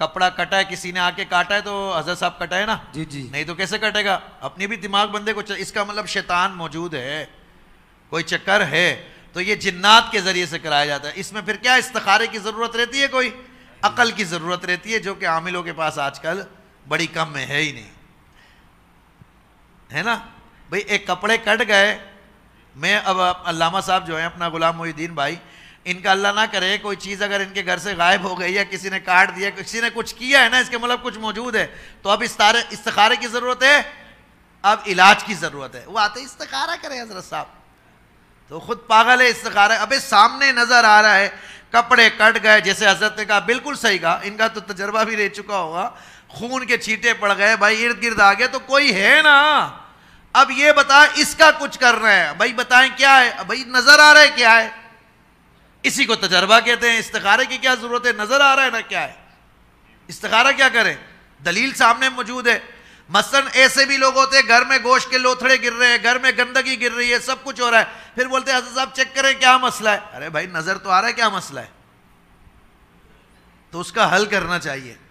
कपड़ा कटा है किसी ने आके काटा है तो हजरत साहब कटा है ना जी जी नहीं तो कैसे कटेगा अपनी भी दिमाग बंदे को इसका मतलब शैतान मौजूद है कोई चक्कर है तो ये जिन्नात के ज़रिए से कराया जाता है इसमें फिर क्या इस्तखारे की ज़रूरत रहती है कोई अकल की ज़रूरत रहती है जो कि आमिलों के पास आजकल बड़ी कम में है ही नहीं है ना भाई एक कपड़े कट गए मैं अब अलामा साहब जो है अपना गुलाम मोहिद्दीन भाई इनका अल्लाह ना करे कोई चीज़ अगर इनके घर से गायब हो गई है किसी ने काट दिया किसी ने कुछ किया है ना इसके मतलब कुछ मौजूद है तो अब इस्तारे इस्तारे की ज़रूरत है अब इलाज की ज़रूरत है वो आते इस्तारा करें हजरत साहब तो खुद पागल है इस्तारा अब सामने नज़र आ रहा है कपड़े कट गए जैसे हजरत ने कहा बिल्कुल सही कहा इनका तो तजर्बा भी रह चुका होगा खून के छींटे पड़ गए भाई इर्द गिर्द आ गए तो कोई है ना अब ये बता इसका कुछ कर रहे हैं भाई बताएं क्या है भाई नज़र आ रहा है क्या है इसी को तजर्बा कहते हैं इस्तारे की क्या ज़रूरत है नज़र आ रहा है ना क्या है इस्तारा क्या करें दलील सामने मौजूद है मसलन ऐसे भी लोग होते हैं घर में गोश्त के लोथड़े गिर रहे हैं घर में गंदगी गिर रही है सब कुछ हो रहा है फिर बोलते हैं साहब चेक करें क्या मसला है अरे भाई नज़र तो आ रहा है क्या मसला है तो उसका हल करना चाहिए